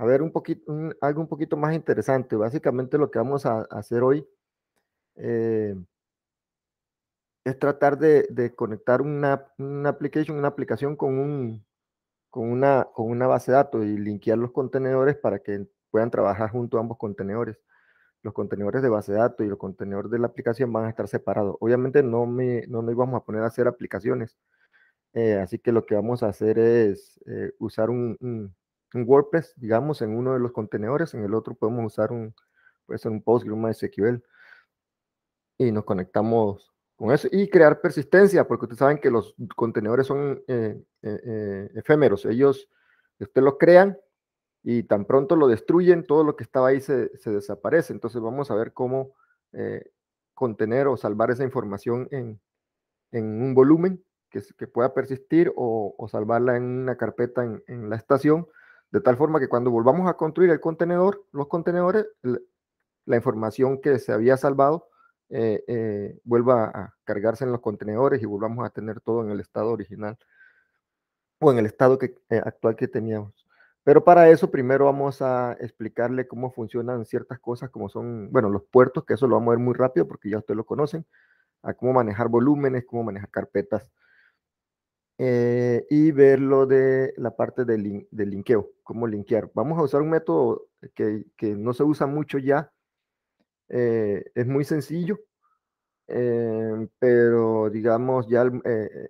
A ver, un poquito, algo un poquito más interesante. Básicamente lo que vamos a, hacer hoy eh, es tratar de, conectar una, una, una aplicación con, un, con, una, con una base de datos y linkear los contenedores para que puedan trabajar junto a ambos contenedores. Los contenedores de base de datos y los contenedores de la aplicación van a estar separados. Obviamente no, me, no nos íbamos a poner a hacer aplicaciones, eh, así que lo que vamos a hacer es eh, usar un, un WordPress, digamos, en uno de los contenedores, en el otro podemos usar un, puede ser un PostgreSQL un MySQL, y nos conectamos con eso, y crear persistencia, porque ustedes saben que los contenedores son eh, eh, eh efímeros, ellos, ustedes lo crean, y tan pronto lo destruyen, todo lo que estaba ahí se, se desaparece, entonces vamos a ver cómo eh, contener o salvar esa información en, en un volumen que, que, pueda persistir o, o, salvarla en una carpeta en, en, la estación de tal forma que cuando volvamos a construir el contenedor, los contenedores, la información que se había salvado eh, eh, vuelva a cargarse en los contenedores y volvamos a tener todo en el estado original o en el estado eh, actual que teníamos. Pero para eso primero vamos a explicarle cómo funcionan ciertas cosas como son, bueno, los puertos, que eso lo vamos a ver muy rápido porque ya ustedes lo conocen, a cómo manejar volúmenes, cómo manejar carpetas eh, y ver lo de la parte del linkeo, cómo linkear. Vamos a usar un método que, que no se usa mucho ya, eh, es muy sencillo, eh, pero digamos ya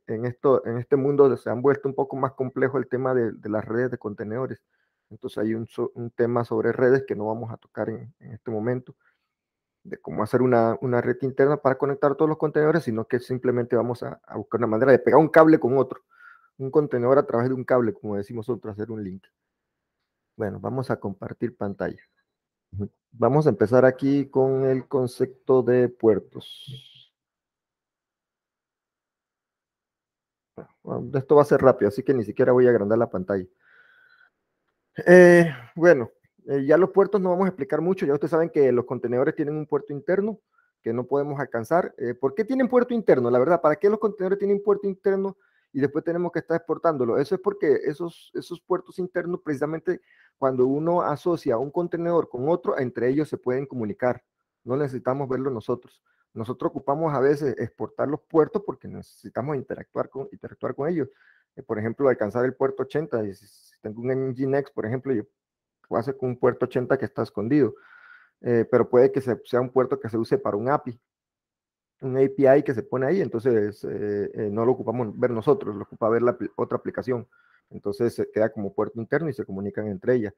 en, esto, en este mundo se han vuelto un poco más complejo el tema de, de las redes de contenedores. Entonces hay un, un, tema sobre redes que no vamos a tocar en, en este momento de cómo hacer una, una, red interna para conectar todos los contenedores, sino que simplemente vamos a, buscar una manera de pegar un cable con otro, un contenedor a través de un cable, como decimos nosotros, hacer un link. Bueno, vamos a compartir pantalla. Vamos a empezar aquí con el concepto de puertos. esto va a ser rápido, así que ni siquiera voy a agrandar la pantalla. Eh, bueno, eh, ya los puertos no vamos a explicar mucho, ya ustedes saben que los contenedores tienen un puerto interno que no podemos alcanzar. Eh, ¿Por qué tienen puerto interno? La verdad, ¿para qué los contenedores tienen puerto interno y después tenemos que estar exportándolo? Eso es porque esos, esos puertos internos, precisamente cuando uno asocia un contenedor con otro, entre ellos se pueden comunicar. No necesitamos verlo nosotros. Nosotros ocupamos a veces exportar los puertos porque necesitamos interactuar con, interactuar con ellos. Eh, por ejemplo, alcanzar el puerto 80, si tengo un Nginx, por ejemplo, yo hace con un puerto 80 que está escondido, eh, pero puede que sea un puerto que se use para un API, un API que se pone ahí, entonces eh, eh, no lo ocupamos ver nosotros, lo ocupa ver la otra aplicación. Entonces se queda como puerto interno y se comunican entre ellas.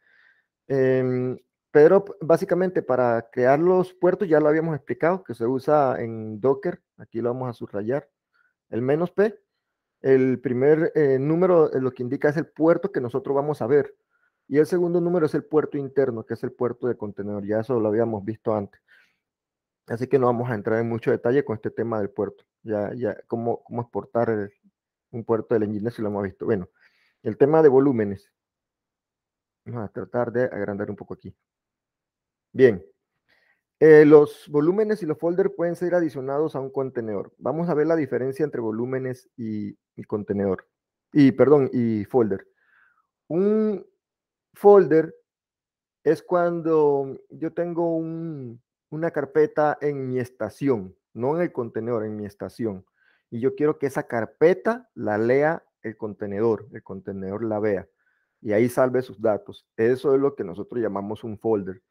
Em, pero básicamente para crear los puertos ya lo habíamos explicado, que se usa en Docker, aquí lo vamos a subrayar, el menos P. El primer número lo que indica es el puerto que nosotros vamos a ver. Y el segundo número es el puerto interno, que es el puerto de contenedor. Ya eso lo habíamos visto antes. Así que no vamos a entrar en mucho detalle con este tema del puerto. Ya, ya, cómo, cómo exportar un puerto del engine si lo hemos visto. Bueno, el tema de volúmenes. Vamos a tratar de agrandar un poco aquí. Bien. Eh, los volúmenes y los folders pueden ser adicionados a un contenedor. Vamos a ver la diferencia entre volúmenes y, y contenedor. Y, perdón, y folder. Un folder es cuando yo tengo una carpeta en mi estación, no en el contenedor, en mi estación. Y yo quiero que esa carpeta la lea el contenedor, el contenedor la vea y ahí salve sus datos. Eso es lo que nosotros llamamos un folder.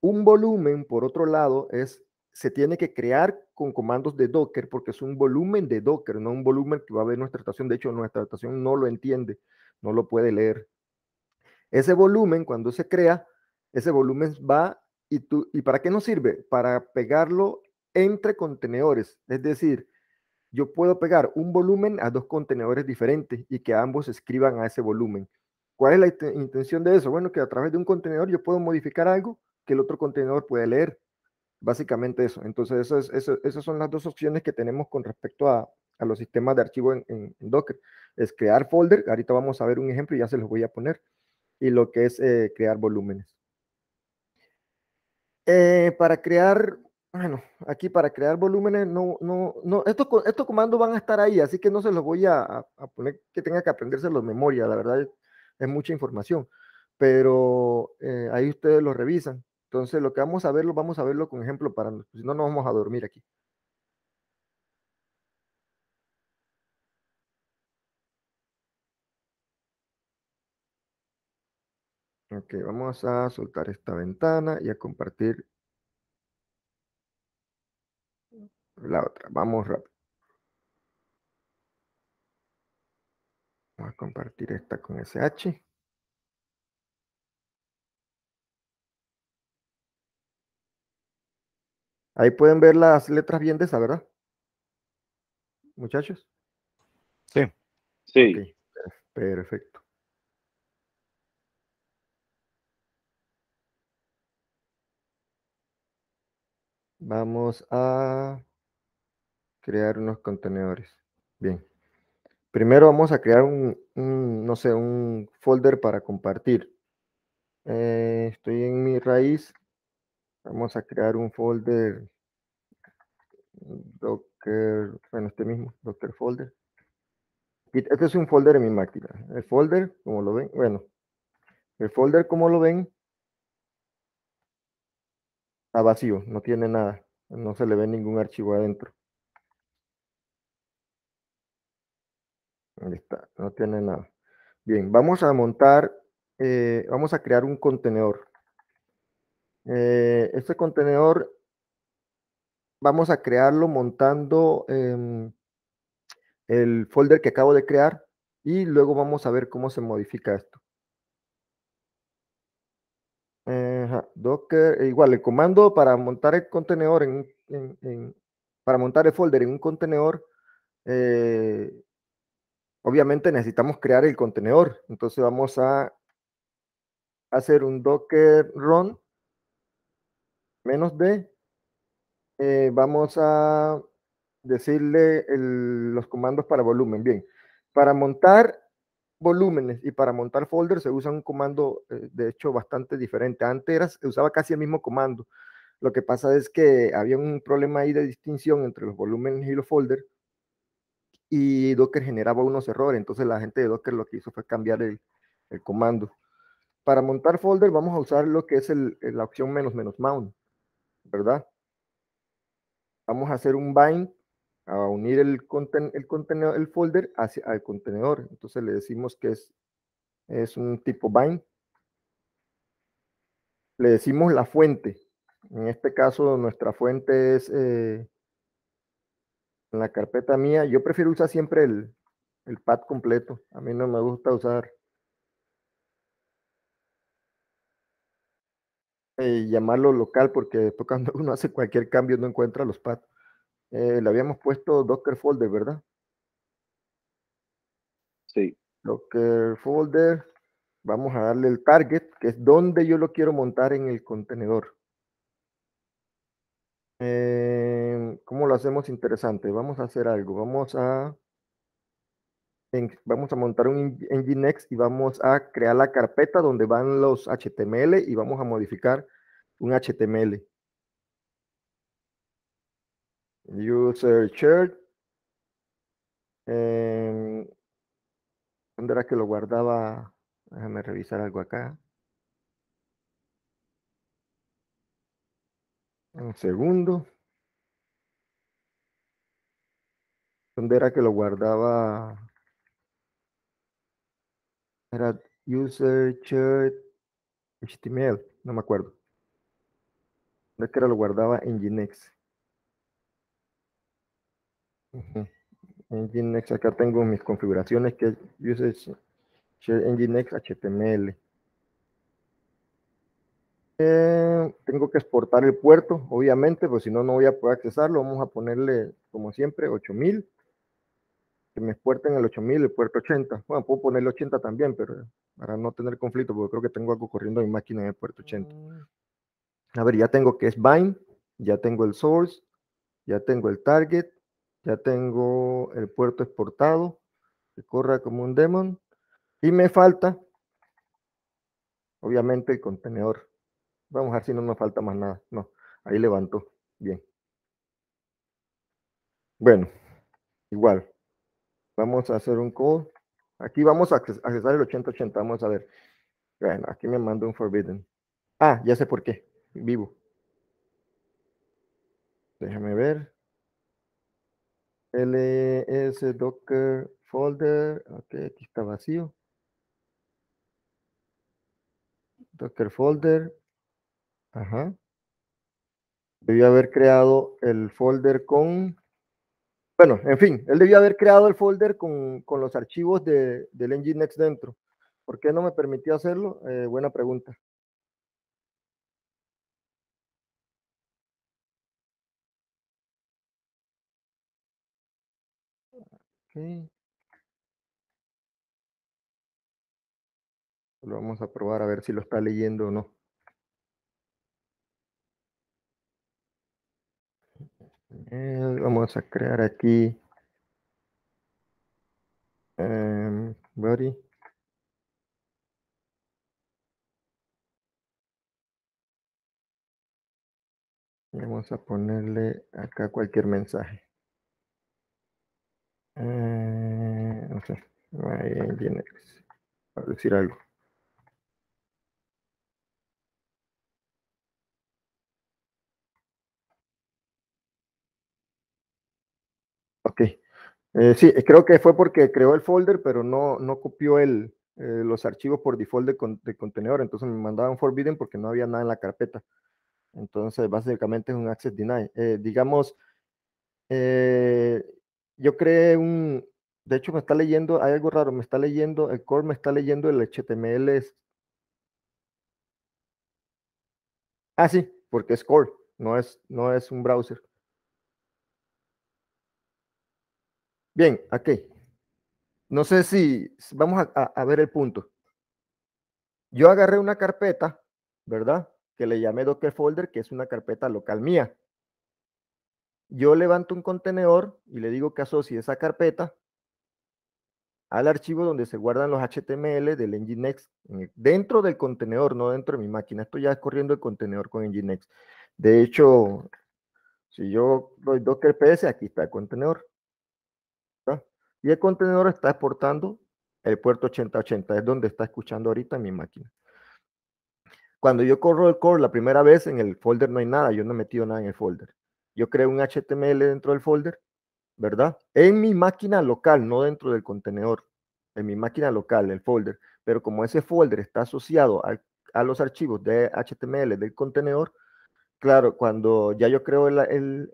Un volumen, por otro lado, es se tiene que crear con comandos de Docker porque es un volumen de Docker, no un volumen que va a ver nuestra estación. De hecho, nuestra estación no lo entiende, no lo puede leer. Ese volumen, cuando se crea, ese volumen va y, tú, y ¿para qué nos sirve? Para pegarlo entre contenedores. Es decir, yo puedo pegar un volumen a dos contenedores diferentes y que ambos escriban a ese volumen. ¿Cuál es la intención de eso? Bueno, que a través de un contenedor yo puedo modificar algo que el otro contenedor puede leer. Básicamente eso. Entonces, eso esas son las dos opciones que tenemos con respecto a, los sistemas de archivo en, en Docker. Es crear folder. Ahorita vamos a ver un ejemplo y ya se los voy a poner y lo que es eh, crear volúmenes. Eh, para crear, bueno, aquí para crear volúmenes, no, no, no, estos, estos comandos van a estar ahí, así que no se los voy a, poner que tenga que aprenderse los memoria, la verdad es, mucha información, pero eh, ahí ustedes lo revisan. Entonces, lo que vamos a verlo, vamos a verlo con ejemplo para, si no, nos vamos a dormir aquí. Ok, vamos a soltar esta ventana y a compartir la otra. Vamos rápido. Vamos a compartir esta con SH. Ahí pueden ver las letras bien de esa, ¿verdad? Muchachos. Sí. Sí. perfecto. Vamos a crear unos contenedores. Bien. Primero vamos a crear un, no sé, un folder para compartir. Eh, estoy en mi raíz. Vamos a crear un folder Docker, bueno, este mismo, Docker folder. Este es un folder en mi máquina. El folder, como lo ven, bueno, el folder, como lo ven, vacío, no tiene nada, no se le ve ningún archivo adentro. Ahí está, no tiene nada. Bien, vamos a montar, eh, vamos a crear un contenedor. Eh, este contenedor vamos a crearlo montando em, el folder que acabo de crear y luego vamos a ver cómo se modifica esto. Eh, docker, eh, igual, el comando para montar el contenedor en, para montar el folder en un contenedor, eh, obviamente necesitamos crear el contenedor. Entonces vamos a hacer un docker run menos d. vamos a decirle los comandos para volumen. Bien, para montar volúmenes y para montar folder se usa un comando, eh, de hecho, bastante diferente. Antes era, usaba casi el mismo comando. Lo que pasa es que había un problema ahí de distinción entre los volúmenes y los folder y Docker generaba unos errores. Entonces la gente de Docker lo que hizo fue cambiar el, comando. Para montar folder vamos a usar lo que es la opción menos menos mount, ¿verdad? Vamos a hacer un bind a unir el, el, contenedor, el folder hacia el contenedor. Entonces le decimos que es, es un tipo bind. Le decimos la fuente. En este caso, nuestra fuente es eh, la carpeta mía. Yo prefiero usar siempre el, pad completo. A mí no me gusta usar y eh, llamarlo local porque después cuando uno hace cualquier cambio no encuentra los pads. Eh, le habíamos puesto Docker Folder, ¿verdad? Sí. Docker Folder, vamos a darle el target, que es donde yo lo quiero montar en el contenedor. Em, ¿Cómo lo hacemos interesante? Vamos a hacer algo, vamos a... vamos a montar un Nginx y vamos a crear la carpeta donde van los HTML y vamos a modificar un HTML user em, ¿Dónde era que lo guardaba? Déjame revisar algo acá. Un segundo. ¿Dónde era que lo guardaba? Era user HTML, no me acuerdo. ¿Dónde era que lo guardaba en Ginex? En acá tengo mis configuraciones que uses Nginx HTML. tengo que exportar el puerto, obviamente, pues si no, no voy a poder accesarlo. Vamos a ponerle, como siempre, 8000. Que me exporten el 8000, el puerto 80. Bueno, puedo ponerle 80 también, pero para no tener conflicto, porque creo que tengo algo corriendo en mi máquina en el puerto 80. Mm. A ver, ya tengo que es bind, ya tengo el source, ya tengo el target, ya tengo el puerto exportado, que corra como un demon. Y me falta, obviamente, el contenedor. Vamos a ver si no me falta más nada. No, ahí levantó. Bien. Bueno, igual. Vamos a hacer un call. Aquí vamos a accesar el 8080. Vamos a ver. Bueno, aquí me manda un forbidden. Ah, ya sé por qué. Vivo. Déjame ver ls docker folder, ok, aquí está vacío. Docker folder, ajá. Debió haber creado el folder con, bueno, en fin, él debió haber creado el folder con, con los archivos de, del Nginx dentro. ¿Por qué no me permitió hacerlo? Eh, buena pregunta. Lo vamos a probar a ver si lo está leyendo o no. Eh, vamos a crear aquí em, Vamos a ponerle acá cualquier mensaje. Eh, no sé, ahí viene a decir algo. Ok. Eh, sí, creo que fue porque creó el folder, pero no, no copió el, eh, los archivos por default de, contenedor, entonces me mandaban forbidden porque no había nada en la carpeta. Entonces, básicamente es un access denied, digamos, eh, yo creé un, de hecho me está leyendo, hay algo raro, me está leyendo, el core me está leyendo el HTML. Ah, sí, porque es core, no es, no es un browser. Bien, aquí. No sé si vamos a ver el punto. Yo agarré una carpeta, ¿verdad? Que le llamé Docker Folder, que es una carpeta local mía yo levanto un contenedor y le digo que asocie esa carpeta al archivo donde se guardan los HTML del Nginx e, dentro del contenedor, no dentro de mi máquina. Esto ya es corriendo el contenedor con Nginx. De hecho, si yo doy Docker PS, aquí está el contenedor. Y el contenedor está exportando el puerto 8080, es donde está escuchando ahorita mi máquina. Cuando yo corro el core la primera vez, en el folder no hay nada, yo no he metido nada en el folder yo creo un HTML dentro del folder, ¿verdad? En mi máquina local, no dentro del contenedor, en mi máquina local, el folder. Pero como ese folder está asociado a, los archivos de HTML del contenedor, claro, cuando ya yo creo el,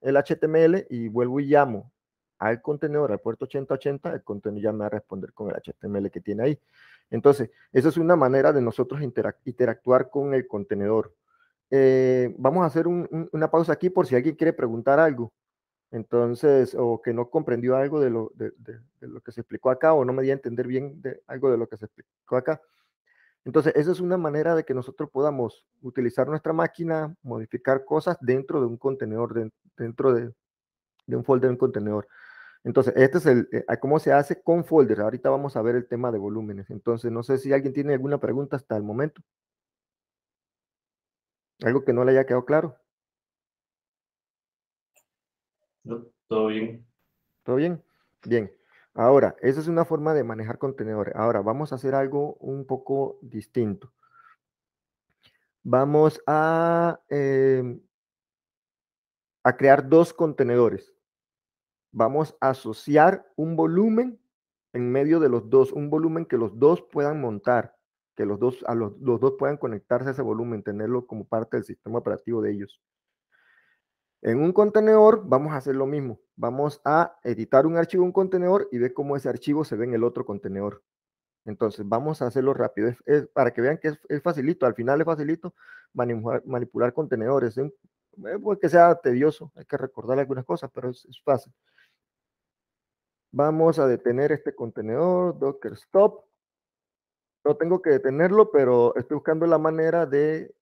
el HTML y vuelvo y llamo al contenedor, al puerto 8080, el contenedor ya me va a responder con el HTML que tiene ahí. Entonces, esa es una manera de nosotros interactuar con el contenedor. Eh, vamos a hacer una pausa aquí por si alguien quiere preguntar algo. Entonces, o que no comprendió algo de lo, que se explicó acá, o no me dio a entender bien de algo de lo que se explicó acá. Entonces, esa es una manera de que nosotros podamos utilizar nuestra máquina, modificar cosas dentro de un contenedor, dentro de, un folder, un contenedor. Entonces, este es el, eh, cómo se hace con folders. Ahorita vamos a ver el tema de volúmenes. Entonces, no sé si alguien tiene alguna pregunta hasta el momento. ¿Algo que no le haya quedado claro? No, todo bien. ¿Todo bien? Bien. Ahora, esa es una forma de manejar contenedores. Ahora, vamos a hacer algo un poco distinto. Vamos a, em, a crear dos contenedores. Vamos a asociar un volumen en medio de los dos, un volumen que los dos puedan montar que los dos, a los, dos puedan conectarse a ese volumen, tenerlo como parte del sistema operativo de ellos. En un contenedor vamos a hacer lo mismo. Vamos a editar un archivo, un contenedor y ver cómo ese archivo se ve en el otro contenedor. Entonces vamos a hacerlo rápido, para que vean que es, facilito, al final es facilito manipular, contenedores. ¿eh? que sea tedioso, hay que recordar algunas cosas, pero es, fácil. Vamos a detener este contenedor, docker stop, no tengo que detenerlo, pero estoy buscando la manera de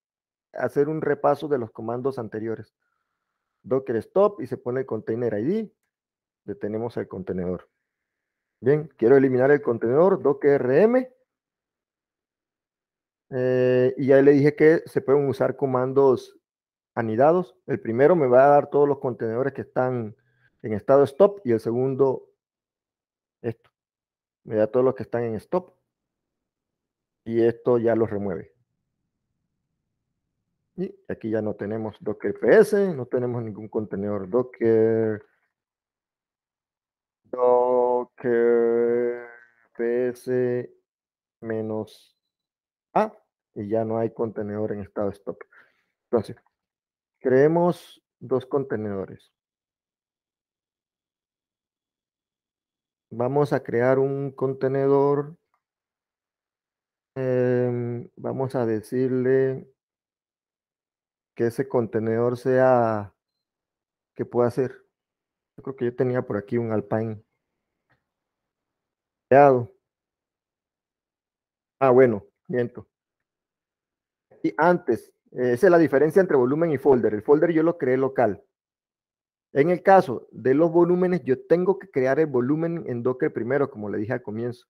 hacer un repaso de los comandos anteriores. Docker stop y se pone el container ID. Detenemos el contenedor. Bien, quiero eliminar el contenedor docker rm. Eh, y ya le dije que se pueden usar comandos anidados. El primero me va a dar todos los contenedores que están en estado stop y el segundo esto. Me da todos los que están en stop y esto ya lo remueve. Y aquí ya no tenemos Docker PS, no tenemos ningún contenedor Docker. Docker PS menos A y ya no hay contenedor en estado stop. Entonces, creemos dos contenedores. Vamos a crear un contenedor Em, vamos a decirle que ese contenedor sea que pueda ser. Yo creo que yo tenía por aquí un Alpine. Ah, bueno, miento. Y antes, esa es la diferencia entre volumen y folder. El folder yo lo creé local. En el caso de los volúmenes, yo tengo que crear el volumen en Docker primero, como le dije al comienzo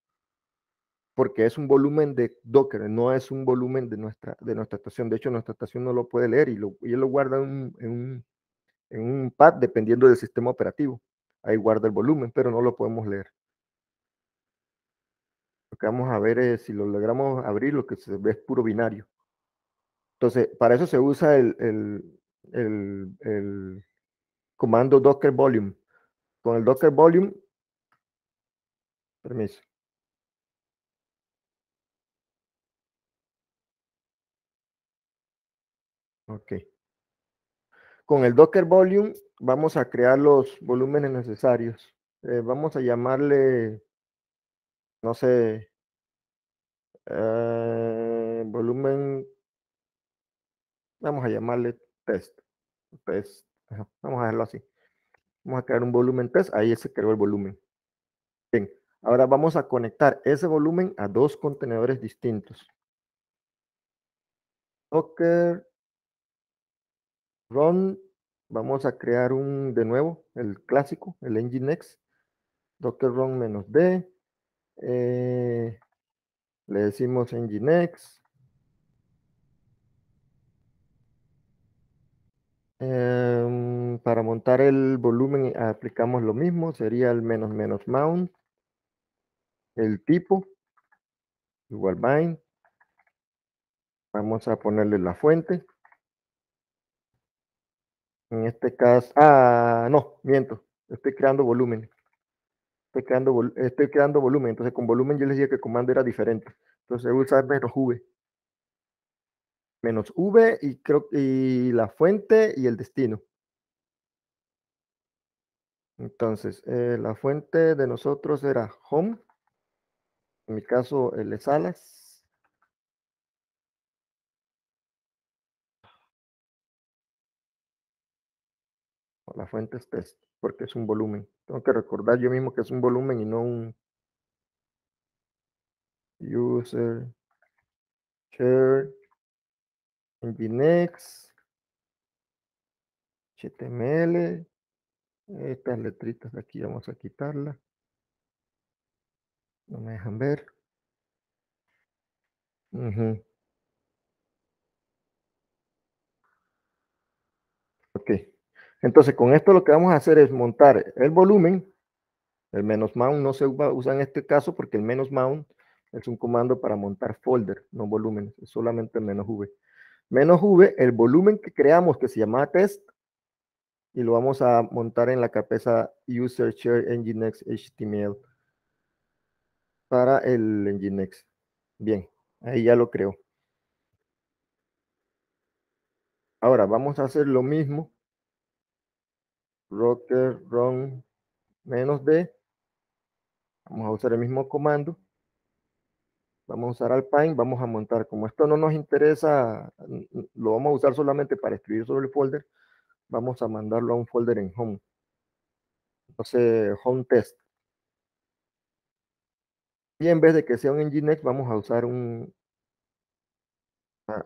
porque es un volumen de Docker, no es un volumen de nuestra, de nuestra estación. De hecho, nuestra estación no lo puede leer y, lo, lo guarda en un, pad dependiendo del sistema operativo. Ahí guarda el volumen, pero no lo podemos leer. Lo que vamos a ver es, si lo logramos abrir, lo que se ve es puro binario. Entonces, para eso se usa el comando docker volume. Con el docker volume, permiso Ok. Con el Docker Volume vamos a crear los volúmenes necesarios. Eh, vamos a llamarle, no sé, eh, volumen, vamos a llamarle test. test. vamos a hacerlo así. Vamos a crear un volumen test, ahí se creó el volumen. Bien, ahora vamos a conectar ese volumen a dos contenedores distintos. Docker Run, vamos a crear un de nuevo, el clásico, el nginx, docker run menos d, eh, le decimos nginx, em, para montar el volumen aplicamos lo mismo, sería el menos menos mount, el tipo, igual bind, vamos a ponerle la fuente, en este caso, ah, no, miento, estoy creando volumen. Estoy creando, estoy creando volumen, entonces con volumen yo les decía que el comando era diferente. Entonces usar menos V. Menos V y, creo, y la fuente y el destino. Entonces, eh, la fuente de nosotros era home. En mi caso, el salas. La fuente es test, porque es un volumen. Tengo que recordar yo mismo que es un volumen y no un user share nginx html eh, estas letritas de aquí vamos a quitarla no me dejan ver Entonces, con esto lo que vamos a hacer es montar el volumen. El menos mount no se usa en este caso porque el menos mount es un comando para montar folder, no volumen, es solamente el menos V. Menos V, el volumen que creamos que se llama test, y lo vamos a montar en la cabeza user share nginx html para el nginx. Bien, ahí ya lo creo. Ahora vamos a hacer lo mismo rocker run menos d. Vamos a usar el mismo comando. Vamos a usar Alpine, vamos a montar. Como esto no nos interesa, lo vamos a usar solamente para escribir sobre el folder, vamos a mandarlo a un folder en home. Entonces, home test. Y en vez de que sea un Nginx, vamos a usar un,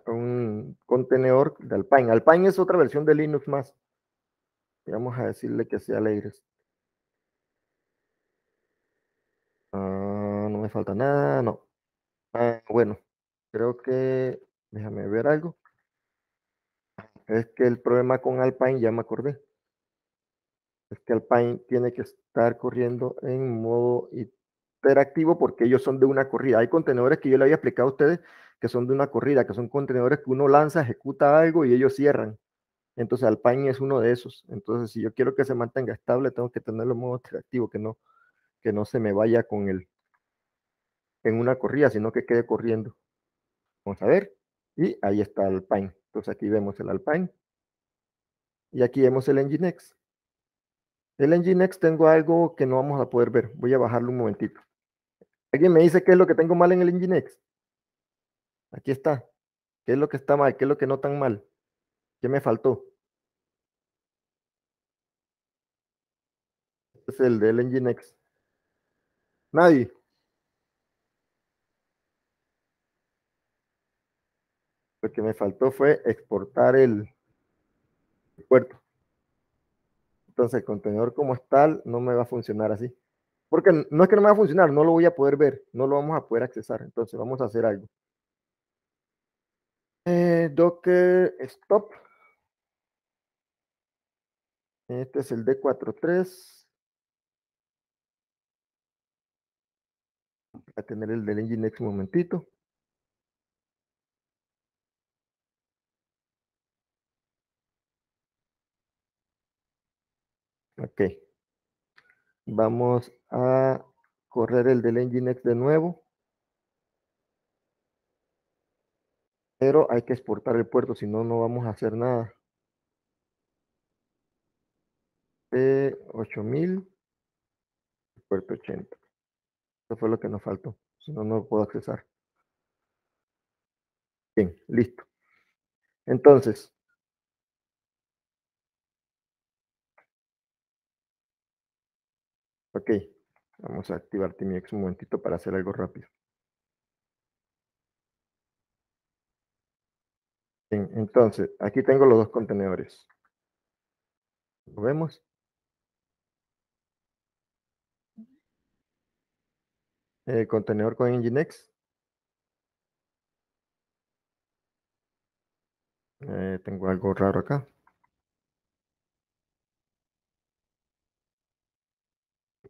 un contenedor de Alpine. Alpine es otra versión de Linux más. Vamos a decirle que sea alegre. Ah, no me falta nada, no. Ah, bueno, creo que, déjame ver algo. Es que el problema con Alpine, ya me acordé. Es que Alpine tiene que estar corriendo en modo interactivo porque ellos son de una corrida. Hay contenedores que yo le había explicado a ustedes que son de una corrida, que son contenedores que uno lanza, ejecuta algo y ellos cierran. Entonces Alpine es uno de esos. Entonces, si yo quiero que se mantenga estable, tengo que tenerlo modo atractivo, que no, que no se me vaya con él en una corrida, sino que quede corriendo. Vamos a ver. Y ahí está Alpine. Entonces aquí vemos el Alpine. Y aquí vemos el Nginx. El Nginx tengo algo que no vamos a poder ver. Voy a bajarlo un momentito. ¿Alguien me dice qué es lo que tengo mal en el Nginx? Aquí está. ¿Qué es lo que está mal? ¿Qué es lo que no tan mal? ¿Qué me faltó? Es el del Nginx. Nadie. Lo que me faltó fue exportar el, puerto. Entonces el contenedor como es tal no me va a funcionar así. Porque no es que no me va a funcionar, no lo voy a poder ver, no lo vamos a poder accesar. Entonces vamos a hacer algo. Eh, docker stop. Este es el D43. Voy a tener el del Nginx un momentito. Ok. Vamos a correr el del Nginx de nuevo. Pero hay que exportar el puerto, si no, no vamos a hacer nada. de 8000 puerto 80. Eso fue lo que nos faltó. Si no, no puedo accesar. Bien, listo. Entonces, ok, vamos a activar Timex un momentito para hacer algo rápido. Bien, entonces, aquí tengo los dos contenedores. ¿Lo vemos? eh, contenedor con Nginx. Eh, tengo algo raro acá.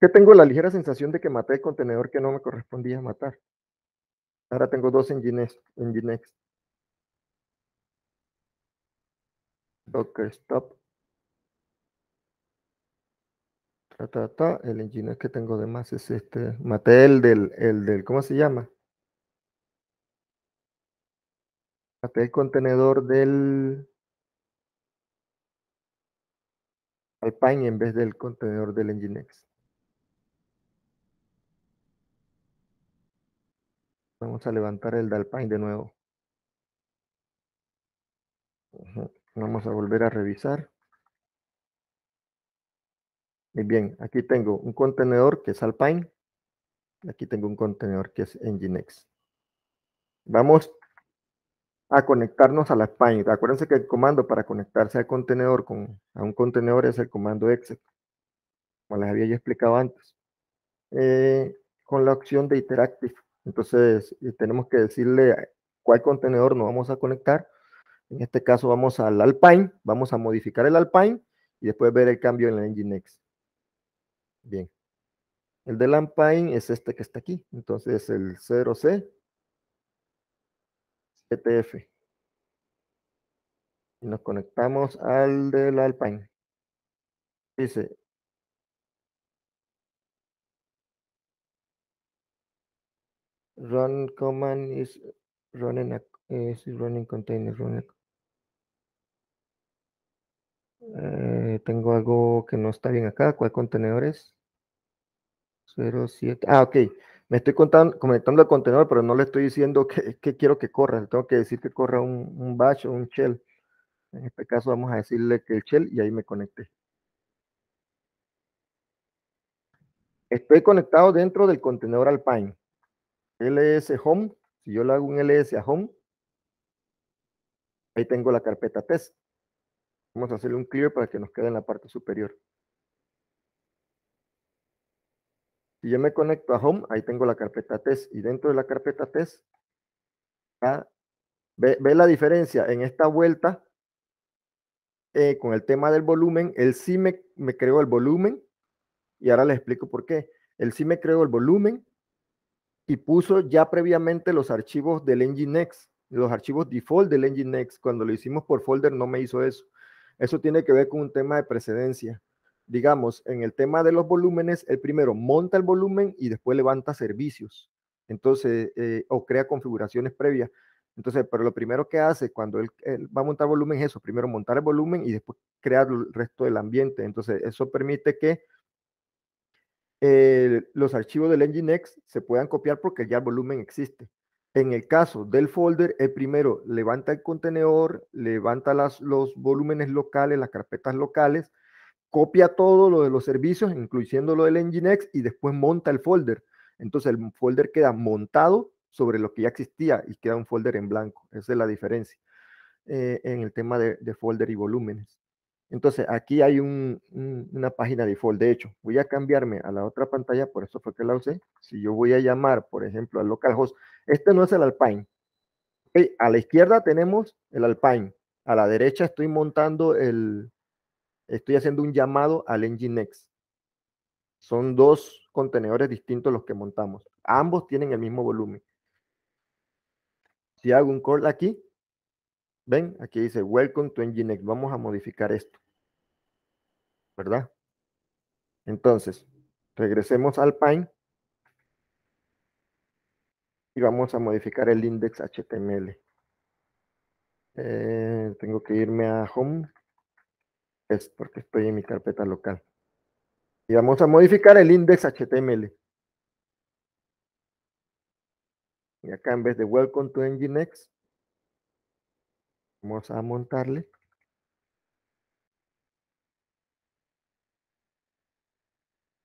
Que tengo la ligera sensación de que maté el contenedor que no me correspondía matar. Ahora tengo dos Nginx. Nginx. stop. El NGINX que tengo de más es este. Maté el del, del, ¿cómo se llama? Maté el contenedor del Alpine en vez del contenedor del Nginx. Vamos a levantar el de Alpine de nuevo. Vamos a volver a revisar. Muy bien, aquí tengo un contenedor que es Alpine. Aquí tengo un contenedor que es Nginx. Vamos a conectarnos a la Alpine. Acuérdense que el comando para conectarse al contenedor con, a un contenedor es el comando exec, como les había explicado antes. Eh, con la opción de Interactive. Entonces, eh, tenemos que decirle cuál contenedor nos vamos a conectar. En este caso, vamos al Alpine, vamos a modificar el Alpine y después ver el cambio en la Nginx. Bien. El de Lampine es este que está aquí. Entonces el 0C CTF. E y nos conectamos al del Alpine. Dice. Run command is running running container eh, tengo algo que no está bien acá. ¿Cuál contenedor es? 07. Ah, ok. Me estoy contando, conectando al contenedor, pero no le estoy diciendo que, quiero que corra. Le tengo que decir que corra un, un batch o un shell. En este caso vamos a decirle que el shell y ahí me conecté. Estoy conectado dentro del contenedor Alpine. LS Home. Si yo le hago un LS a Home, ahí tengo la carpeta test. Vamos a hacerle un clear para que nos quede en la parte superior. Si yo me conecto a Home, ahí tengo la carpeta test y dentro de la carpeta test, ve, la diferencia en esta vuelta e, con el tema del volumen, él sí me, creó el volumen y ahora les explico por qué. Él sí me creó el volumen y puso ya previamente los archivos del Nginx, los archivos default del Nginx. Cuando lo hicimos por folder no me hizo eso. Eso tiene que ver con un tema de precedencia digamos, en el tema de los volúmenes, el primero monta el volumen y después levanta servicios. Entonces, eh, o crea configuraciones previas. Entonces, pero lo primero que hace cuando él, va a montar volumen es eso, primero montar el volumen y después crear el resto del ambiente. Entonces, eso permite que eh, los archivos del Nginx se puedan copiar porque ya el volumen existe. En el caso del folder, el primero levanta el contenedor, levanta las, los volúmenes locales, las carpetas locales, copia todo lo de los servicios, incluyendo lo del Nginx, y después monta el folder. Entonces el folder queda montado sobre lo que ya existía y queda un folder en blanco. Esa es la diferencia eh, en el tema de, folder y volúmenes. Entonces aquí hay una página default. De hecho, voy a cambiarme a la otra pantalla, por eso fue que la usé. Si yo voy a llamar, por ejemplo, al localhost, este no es el Alpine. a la izquierda tenemos el Alpine. A la derecha estoy montando el, estoy haciendo un llamado al Nginx. Son dos contenedores distintos los que montamos. Ambos tienen el mismo volumen. Si hago un call aquí, ven, aquí dice Welcome to Nginx. Vamos a modificar esto. ¿Verdad? Entonces, regresemos al Pine y vamos a modificar el index HTML. Eh, tengo que irme a Home es porque estoy en mi carpeta local. Y vamos a modificar el index HTML. Y acá en vez de Welcome to Nginx, vamos a montarle.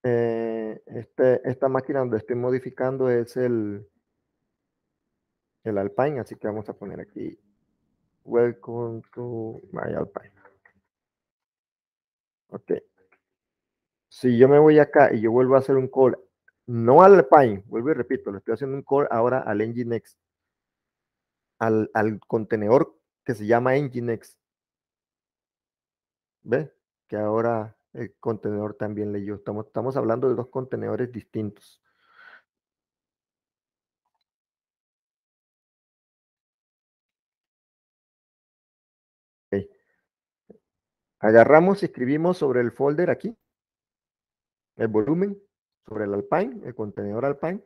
Eh, este, esta máquina donde estoy modificando es el, el Alpine, así que vamos a poner aquí Welcome to my Alpine. Ok. Si yo me voy acá y yo vuelvo a hacer un call, no al Pine, vuelvo y repito, le estoy haciendo un call ahora al Nginx, al, al contenedor que se llama Nginx. ¿Ve? Que ahora el contenedor también leyó. Estamos, estamos hablando de dos contenedores distintos. Agarramos y escribimos sobre el folder aquí, el volumen, sobre el Alpine, el contenedor Alpine,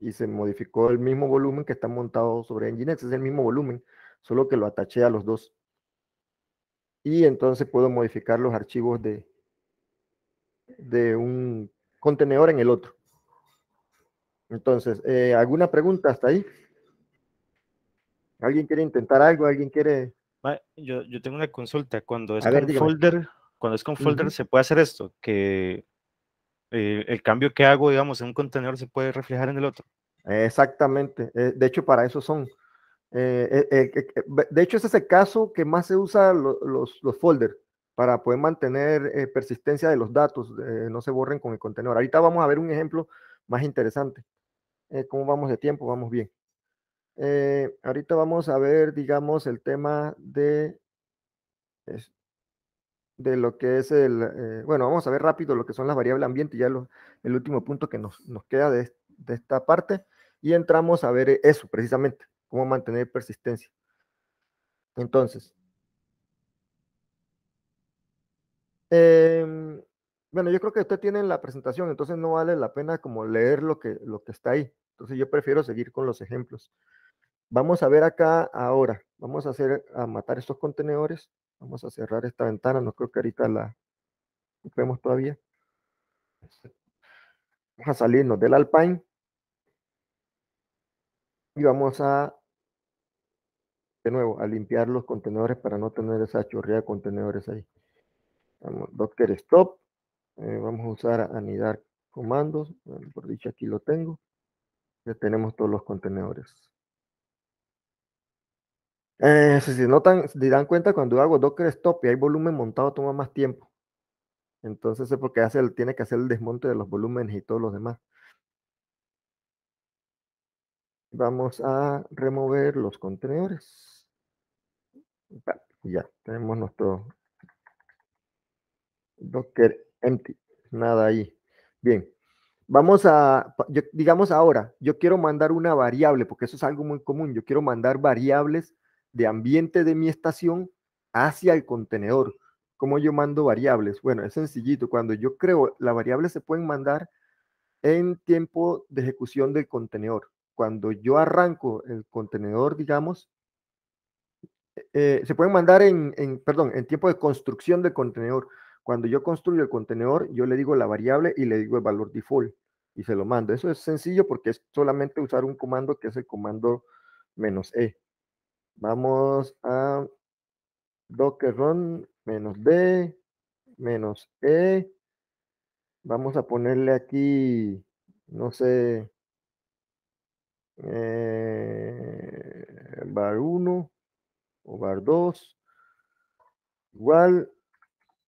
y se modificó el mismo volumen que está montado sobre Nginx, es el mismo volumen, solo que lo ataché a los dos. Y entonces puedo modificar los archivos de, de un contenedor en el otro. Entonces, eh, ¿alguna pregunta hasta ahí? ¿Alguien quiere intentar algo? ¿Alguien quiere yo, tengo una consulta. Cuando es, con, folder, cuando es con folder, ¿se puede hacer esto? Que eh, el cambio que hago, digamos, en un contenedor se puede reflejar en el otro. Exactamente. Eh, de hecho, para eso son. Eh, de hecho, ese es el caso que más se usa los, los, folders para poder mantener persistencia de los datos, no se borren con el contenedor. Ahorita vamos a ver un ejemplo más interesante. ¿Cómo vamos de tiempo? Vamos bien. Eh, ahorita vamos a ver, digamos, el tema de, de lo que es el, eh, bueno, vamos a ver rápido lo que son las variables ambiente, ya el último punto que nos, queda de, esta parte, y entramos a ver eso precisamente, cómo mantener persistencia. Entonces, em, bueno, yo creo que usted tiene la presentación, entonces no vale la pena como leer lo que, lo que está ahí. Entonces yo prefiero seguir con los ejemplos. Vamos a ver acá ahora. Vamos a hacer a matar estos contenedores. Vamos a cerrar esta ventana. No creo que ahorita la vemos todavía. Vamos a salirnos del Alpine. Y vamos a, de nuevo, a limpiar los contenedores para no tener esa chorrea de contenedores ahí. Vamos, Docker Stop. Eh, vamos a usar anidar comandos. por dicho, aquí lo tengo. Ya tenemos todos los contenedores. Eh, si se notan, se dan cuenta cuando hago Docker Stop y hay volumen montado, toma más tiempo. Entonces es porque hace tiene que hacer el desmonte de los volúmenes y todos los demás. Vamos a remover los contenedores. Ya, tenemos nuestro Docker empty. Nada ahí. Bien. Vamos a, digamos ahora, yo quiero mandar una variable, porque eso es algo muy común. Yo quiero mandar variables de ambiente de mi estación hacia el contenedor. ¿Cómo yo mando variables? Bueno, es sencillito. Cuando yo creo, las variable se pueden mandar en tiempo de ejecución del contenedor. Cuando yo arranco el contenedor, digamos, eh, se pueden mandar en, perdón, en tiempo de construcción del contenedor. Cuando yo construyo el contenedor, yo le digo la variable y le digo el valor default y se lo mando. Eso es sencillo porque es solamente usar un comando que es el comando menos E. Vamos a docker run menos d menos e. Vamos a ponerle aquí, no sé, eh, bar 1 o bar 2 igual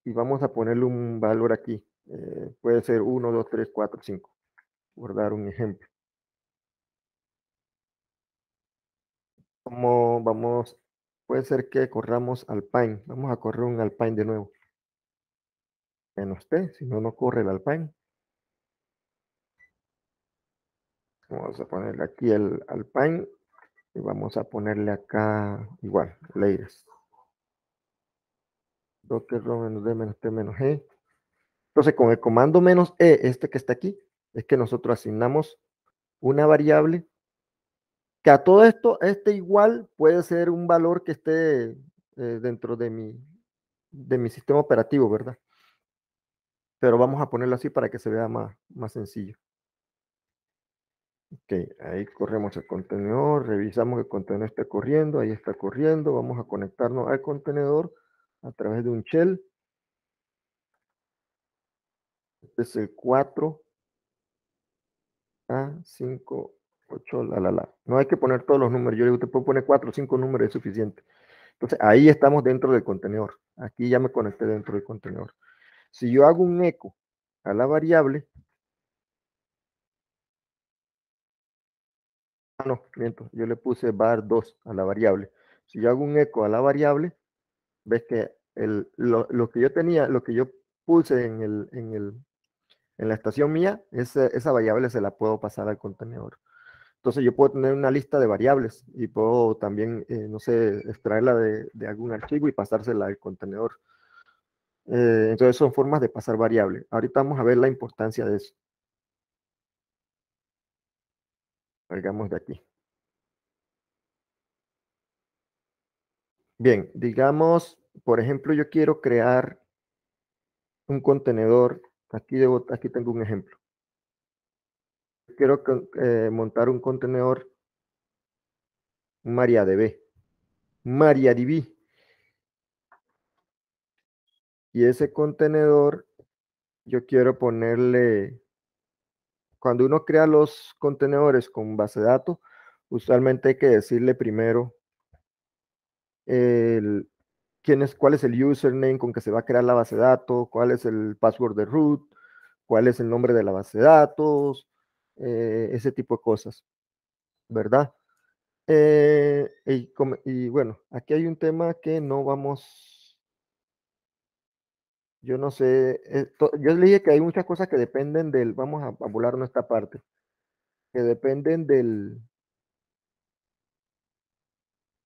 y vamos a ponerle un valor aquí. Eh, puede ser 1, 2, 3, 4, 5, por dar un ejemplo. ¿Cómo vamos? Puede ser que corramos Alpine. Vamos a correr un Alpine de nuevo. Menos T, si no, no corre el Alpine. Vamos a ponerle aquí el Alpine y vamos a ponerle acá igual, Leyes. Docker row menos D menos T menos E. Entonces, con el comando menos E, este que está aquí, es que nosotros asignamos una variable a todo esto, este igual puede ser un valor que esté eh, dentro de mi, de mi sistema operativo, ¿verdad? Pero vamos a ponerlo así para que se vea más, más sencillo. Ok, ahí corremos el contenedor, revisamos que el contenedor esté corriendo, ahí está corriendo, vamos a conectarnos al contenedor a través de un shell. Este es el 4 A5 la, la, No hay que poner todos los números. Yo digo, te puedo poner 4 o 5 números, es suficiente. Entonces, ahí estamos dentro del contenedor. Aquí ya me conecté dentro del contenedor. Si yo hago un eco a la variable, ah, no, miento, yo le puse bar 2 a la variable. Si yo hago un eco a la variable, ves que lo, que yo tenía, lo que yo puse en, el, en, la estación mía, esa variable se la puedo pasar al contenedor. Entonces yo puedo tener una lista de variables y puedo también, eh, no sé, extraerla de, algún archivo y pasársela al contenedor. Eh, entonces son formas de pasar variables. Ahorita vamos a ver la importancia de eso. Salgamos de aquí. Bien, digamos, por ejemplo, yo quiero crear un contenedor. Aquí, aquí tengo un ejemplo quiero eh, montar un contenedor MariaDB. MariaDB. Y ese contenedor, yo quiero ponerle, cuando uno crea los contenedores con base de datos, usualmente hay que decirle primero quién es, cuál es el username con que se va a crear la base de datos, cuál es el password de root, cuál es el nombre de la base de datos, eh, ese tipo de cosas, ¿verdad? Eh, y, bueno, aquí hay un tema que no vamos, yo no sé, yo le dije que hay muchas cosas que dependen del, vamos a, a volar nuestra parte, que dependen del,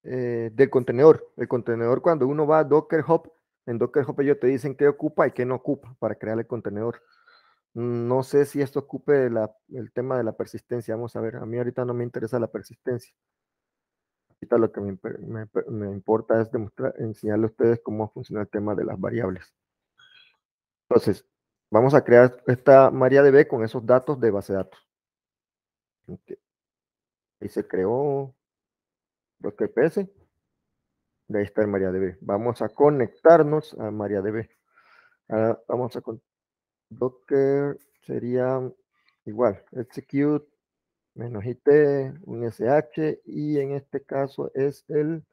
eh, del contenedor. El contenedor, cuando uno va a Docker Hub, en Docker Hub ellos te dicen qué ocupa y qué no ocupa para crear el contenedor. No sé si esto ocupe el tema de la persistencia. Vamos a ver, a mí ahorita no me interesa la persistencia. Ahorita lo que me, importa es demostrar, enseñarle a ustedes cómo funciona el tema de las variables. Entonces, vamos a crear esta MariaDB con esos datos de base de datos. Ahí se creó que De ahí está el MariaDB. Vamos a conectarnos a MariaDB. Ahora vamos a Docker sería igual, execute menos IT, un SH, y en este caso es el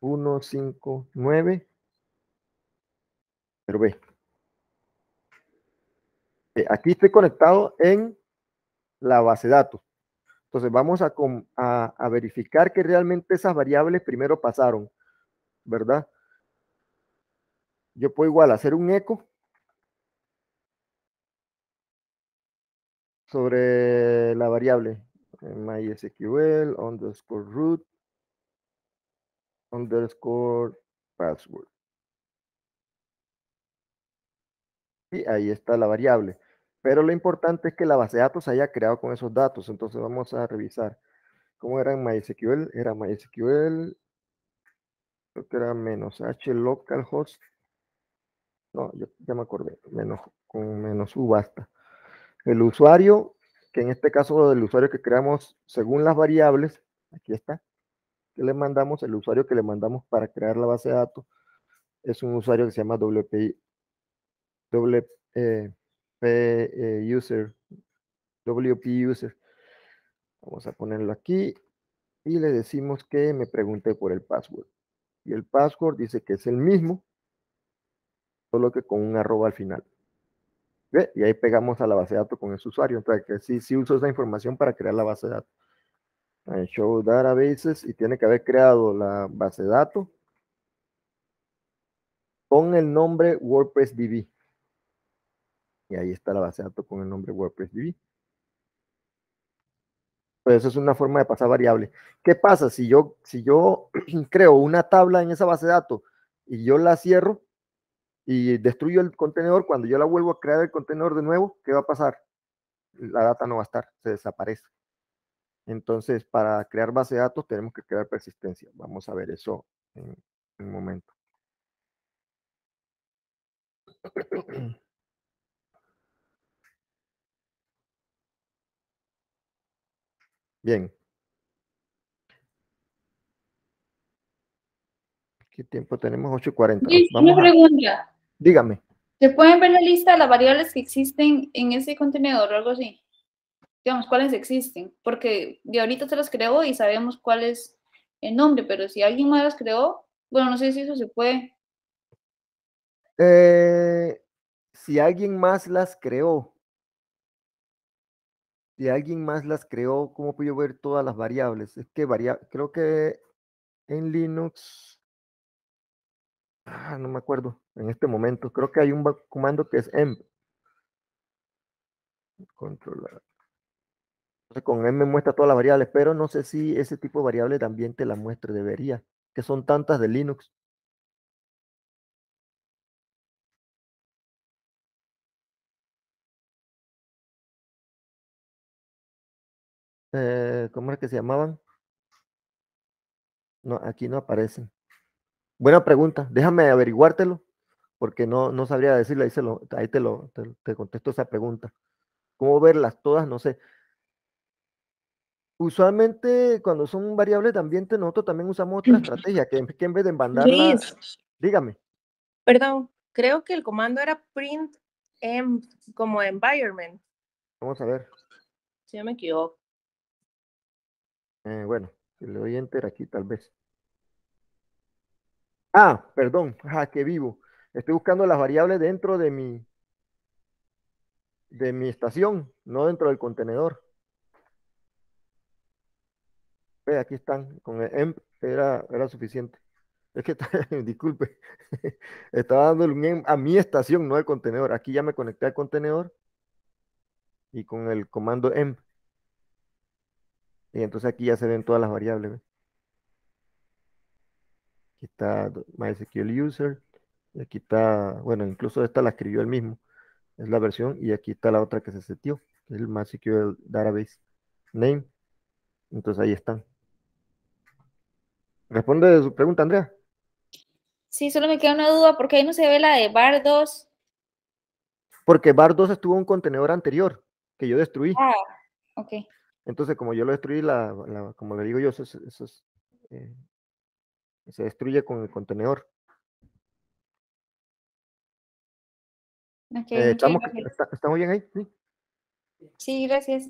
159, pero ve. Eh, aquí estoy conectado en la base de datos. Entonces vamos a, a verificar que realmente esas variables primero pasaron, ¿verdad? Yo puedo igual hacer un eco sobre la variable mysql em, underscore root underscore password. Y ahí está la variable. Pero lo importante es que la base de datos se haya creado con esos datos. Entonces vamos a revisar. ¿Cómo era en MySQL? Era MySQL. Creo que era menos H localhost. No, yo ya me acordé. Menos, con menos U basta. El usuario, que en este caso el usuario que creamos según las variables, aquí está, que le mandamos, el usuario que le mandamos para crear la base de datos, es un usuario que se llama WP user, WP user. Vamos a ponerlo aquí y le decimos que me pregunte por el password. Y el password dice que es el mismo, solo que con un arroba al final. Y ahí pegamos a la base de datos con ese usuario. Entonces, que sí, sí uso esa información para crear la base de datos. En show databases y tiene que haber creado la base de datos con el nombre WordPress DB. Y ahí está la base de datos con el nombre WordPress DB. Pues eso es una forma de pasar variable. ¿Qué pasa si yo, si yo creo una tabla en esa base de datos y yo la cierro? y destruyo el contenedor, cuando yo la vuelvo a crear el contenedor de nuevo, ¿qué va a pasar? La data no va a estar, se desaparece. Entonces, para crear base de datos tenemos que crear persistencia. Vamos a ver eso en, un momento. Bien. tiempo tenemos? 8 Dígame. ¿Se pueden ver la lista de las variables que existen en ese contenedor o algo así? Digamos, ¿cuáles existen? Porque de ahorita se las creó y sabemos cuál es el nombre, pero si alguien más las creó, bueno, no sé si eso se puede. Eh, si alguien más las creó, si alguien más las creó, ¿cómo puedo ver todas las variables? Es que creo que en Linux Ah, no me acuerdo en este momento. Creo que hay un comando que es M. Controlar. con M muestra todas las variables, pero no sé si ese tipo de variable también te la muestre. Debería, que son tantas de Linux. Eh, ¿Cómo era que se llamaban? No, aquí no aparecen. Buena pregunta. Déjame averiguártelo, porque no, no sabría decirle. Ahí, ahí te, lo, te, contesto esa pregunta. ¿Cómo verlas todas? No sé. Usualmente, cuando son variables de ambiente, nosotros también usamos otra estrategia, que, en vez de Print. Dígame. Perdón, creo que el comando era print en, em, como environment. Vamos a ver. Si sí, me equivoco. Eh, bueno, si le doy enter aquí, tal vez. Ah, perdón, ja, que vivo. Estoy buscando las variables dentro de mi, de mi estación, no dentro del contenedor. Ve, aquí están, con el m. Em, era, era suficiente. Es que, disculpe, estaba dando un em a mi estación, no al contenedor. Aquí ya me conecté al contenedor y con el comando m. Em. Y entonces aquí ya se ven todas las variables aquí está MySQL User, y aquí está, bueno, incluso esta la escribió él mismo, es la versión, y aquí está la otra que se setió, es el MySQL Database Name. Entonces ahí están. ¿Responde de su pregunta, Andrea? Sí, solo me queda una duda, porque ahí no se ve la de bar 2. Porque bar 2 estuvo en un contenedor anterior que yo destruí. Ah, ok. Entonces, como yo lo destruí, la, como le digo yo, eso, es eh, se destruye con el contenedor. Eh, estamos, ¿Estamos bien ahí? Sí, gracias.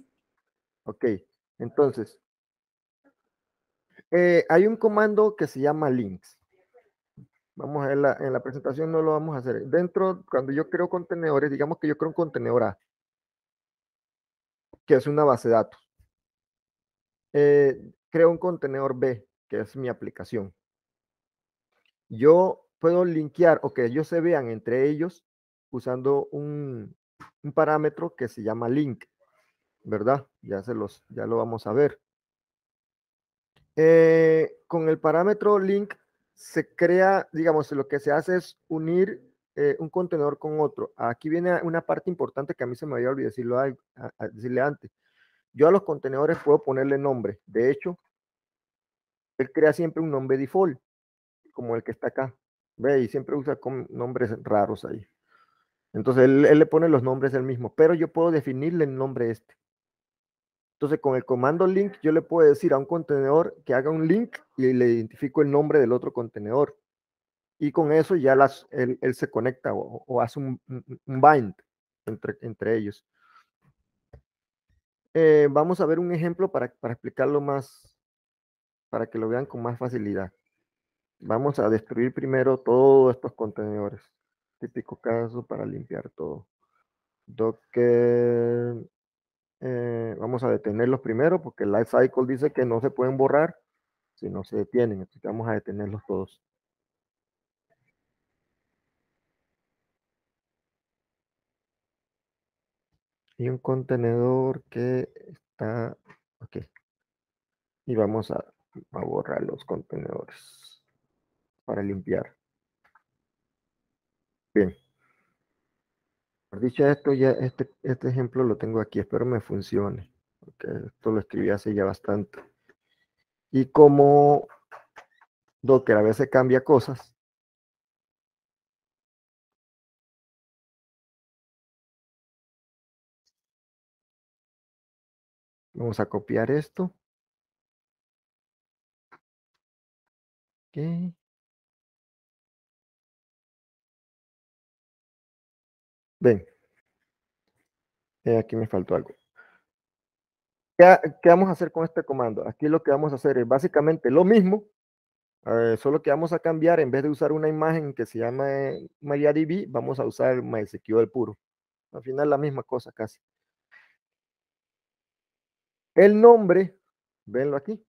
Ok, entonces, eh, hay un comando que se llama links. Vamos a ver, en la presentación no lo vamos a hacer. Dentro, cuando yo creo contenedores, digamos que yo creo un contenedor A, que es una base de datos. Eh, creo un contenedor B, que es mi aplicación yo puedo linkear o que ellos se vean entre ellos usando un, parámetro que se llama link, ¿verdad? Ya, se los, ya lo vamos a ver. Eh, con el parámetro link se crea, digamos, lo que se hace es unir eh, un contenedor con otro. Aquí viene una parte importante que a mí se me había olvidado decirle antes. Yo a los contenedores puedo ponerle nombre. De hecho, él crea siempre un nombre default como el que está acá. Ve, y siempre usa nombres raros ahí. Entonces él, le pone los nombres él mismo, pero yo puedo definirle el nombre este. Entonces con el comando link yo le puedo decir a un contenedor que haga un link y le identifico el nombre del otro contenedor. Y con eso ya él, se conecta o, hace un, bind entre, ellos. Eh, vamos a ver un ejemplo para explicarlo más, para que lo vean con más facilidad. Vamos a destruir primero todos estos contenedores. Típico caso para limpiar todo. Eh, vamos a detenerlos primero porque el cycle dice que no se pueden borrar si no se detienen. Así que vamos a detenerlos todos. y un contenedor que está ok y vamos a borrar los contenedores para limpiar. Bien. Dicho esto, ya este, este ejemplo lo tengo aquí, espero me funcione. esto lo escribí hace ya bastante. Y como Docker a veces cambia cosas, vamos a copiar esto. Okay. Ven, eh, aquí me faltó algo. ¿Qué, vamos a hacer con este comando? Aquí lo que vamos a hacer es básicamente lo mismo, eh, solo que vamos a cambiar, en vez de usar una imagen que se llama eh, MariaDB, vamos a usar MySQL puro. Al final la misma cosa casi. El nombre, venlo aquí.